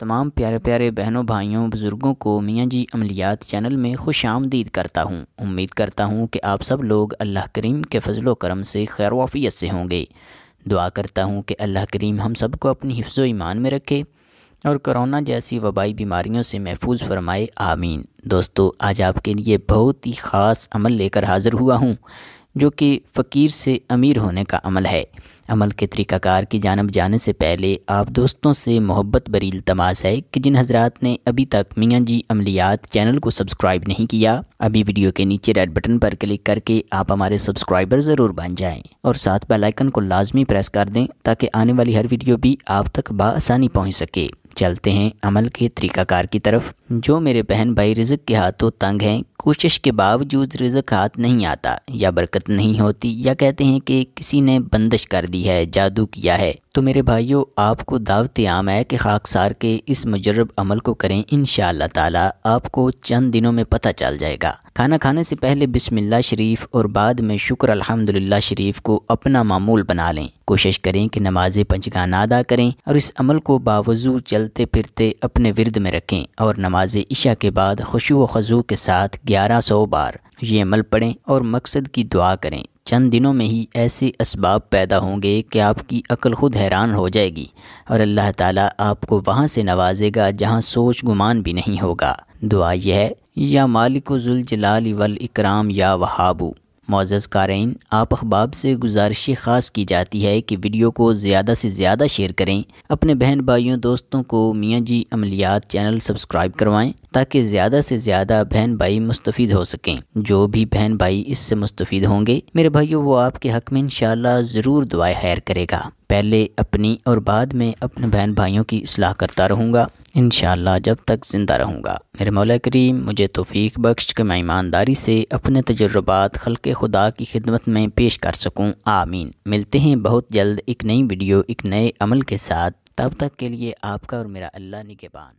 तमाम प्यारे प्यारे बहनों भाइयों बुज़ुर्गों को मियाँ जी अमलियात चैनल में खुश आमदीद करता हूँ उम्मीद करता हूँ कि आप सब लोग अल्लाह करीम के फजलो करम से खैर वाफ़ियत से होंगे दुआ करता हूँ कि अल्लाह करीम हम सब को अपनी हिफ्ज़ ईमान में रखे और करोना जैसी वबाई बीमारियों से महफूज फरमाए आमीन दोस्तों आज आपके लिए बहुत ही ख़ास अमल लेकर हाज़िर हुआ हूँ जो कि फ़कीर से अमीर होने का अमल है अमल के तरीक़ाकार की जानब जाने से पहले आप दोस्तों से मोहब्बत बरी तमाश है कि जिन हजरात ने अभी तक मियाँ जी अमलियात चैनल को सब्सक्राइब नहीं किया अभी वीडियो के नीचे रेड बटन पर क्लिक करके आप हमारे सब्सक्राइबर ज़रूर बन जाएं और साथ बेल आइकन को लाजमी प्रेस कर दें ताकि आने वाली हर वीडियो भी आप तक बसानी पहुँच सके चलते हैं अमल के तरीक़ाकार की तरफ जो मेरे बहन भाई रिज रिजक के हाथों तंग हैं कोशिश के बावजूद रिजक हाथ नहीं आता या बरकत नहीं होती या कहते हैं कि किसी ने बंदिश कर दी है जादू किया है तो मेरे भाइयों आपको दावत आम है कि खाकसार के इस मुजरब अमल को करें इन ताला आपको चंद दिनों में पता चल जाएगा खाना खाने से पहले बिस्मिल्ला शरीफ और बाद में शुक्र अल्हम्दुलिल्लाह शरीफ को अपना मामूल बना लें कोशिश करें कि नमाज पंचगाना अदा करें और इस अमल को बावजूद चलते फिरते अपने विरद में रखें और नमाज इशा के बाद खुश खुशी व खजू के साथ 1100 बार ये अमल पढ़ें और मकसद की दुआ करें चंद दिनों में ही ऐसे इसबाब पैदा होंगे कि आपकी अकल ख़ुद हैरान हो जाएगी और अल्लाह ताला आपको वहाँ से नवाजेगा जहाँ सोच गुमान भी नहीं होगा दुआ यह है या मालिक जुलजलाल वल इकराम या वहाबू मोज़ कारीन आप अखबाब से गुजारिश ख़ास की जाती है कि वीडियो को ज़्यादा से ज़्यादा शेयर करें अपने बहन भाइयों दोस्तों को मियाँ जी अमलियात चैनल सब्सक्राइब करवाएं ताकि ज़्यादा से ज़्यादा बहन भाई मुस्तफ़ हो सकें जो भी बहन भाई इससे मुस्तफ़ होंगे मेरे भाइयों वो आपके हक में इन ज़रूर दुआ हैर करेगा पहले अपनी और बाद में अपने बहन भाइयों की असलाह करता रहूँगा इन जब तक ज़िंदा रहूँगा मेरे मौल करीम मुझे तोफ़ी बख्श के मैं ईमानदारी से अपने तजुर्बात के खुदा की खिदमत में पेश कर सकूँ आमीन मिलते हैं बहुत जल्द एक नई वीडियो एक नए अमल के साथ तब तक के लिए आपका और मेरा अल्लाह निगेबान